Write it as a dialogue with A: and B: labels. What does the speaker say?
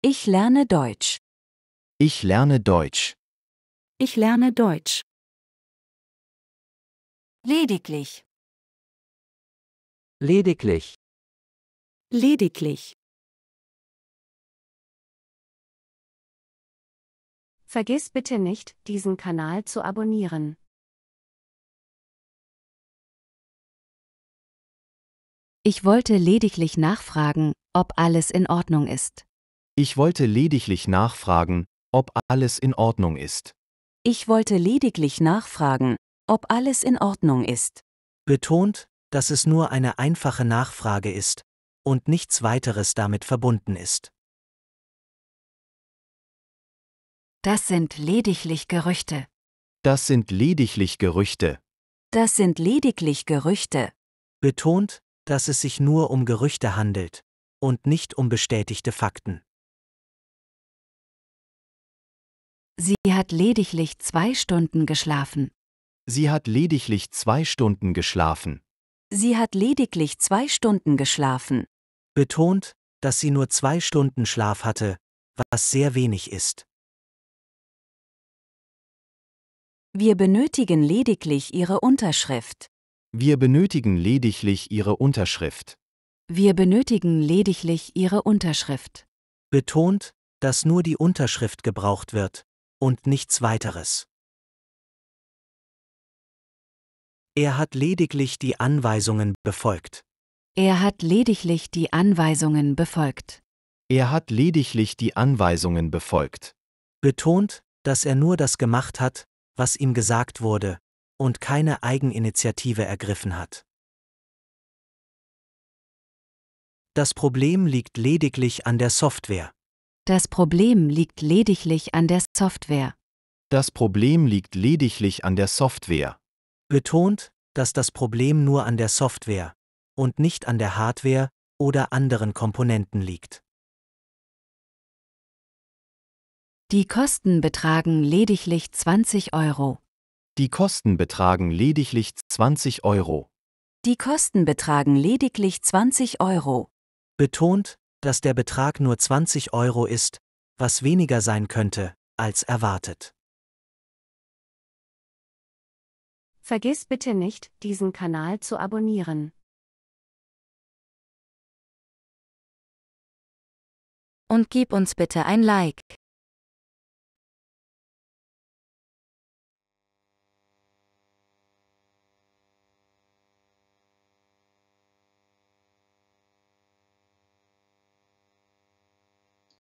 A: Ich lerne Deutsch. Ich lerne Deutsch. Ich lerne Deutsch. Lediglich. Lediglich. Lediglich. Vergiss bitte nicht, diesen Kanal zu abonnieren. Ich wollte lediglich
B: nachfragen, ob alles in Ordnung ist.
C: Ich wollte lediglich nachfragen, ob alles in Ordnung ist.
B: Ich wollte lediglich nachfragen, ob alles in
D: Ordnung ist. Betont, dass es nur eine einfache Nachfrage ist und nichts weiteres damit verbunden ist.
B: Das sind lediglich Gerüchte.
D: Das sind lediglich Gerüchte.
B: Das sind lediglich Gerüchte.
D: Betont, dass es sich nur um Gerüchte handelt
B: und nicht um bestätigte Fakten. Sie hat lediglich zwei Stunden geschlafen. Sie hat lediglich zwei Stunden geschlafen. Sie hat lediglich zwei Stunden geschlafen.
D: Betont, dass sie nur zwei Stunden Schlaf hatte, was sehr wenig ist.
B: Wir benötigen lediglich Ihre Unterschrift.
C: Wir benötigen lediglich Ihre Unterschrift.
B: Wir benötigen lediglich Ihre Unterschrift.
D: Betont, dass nur die Unterschrift gebraucht wird, und nichts weiteres. Er hat lediglich die Anweisungen befolgt.
B: Er hat lediglich die Anweisungen befolgt.
C: Er hat lediglich die Anweisungen befolgt.
D: Betont, dass er nur das gemacht hat, was ihm gesagt wurde, und keine Eigeninitiative ergriffen hat. Das Problem liegt lediglich an der Software.
B: Das Problem liegt lediglich an der Software.
C: Das Problem liegt lediglich an der Software.
D: Betont, dass das Problem nur an der Software und nicht an der Hardware oder
B: anderen Komponenten liegt. Die Kosten betragen lediglich 20 Euro.
C: Die Kosten betragen lediglich 20 Euro.
B: Die Kosten betragen lediglich 20 Euro.
D: Betont, dass der Betrag nur 20 Euro ist, was weniger sein könnte,
A: als erwartet. Vergiss bitte nicht, diesen Kanal zu abonnieren. Und gib uns bitte ein Like.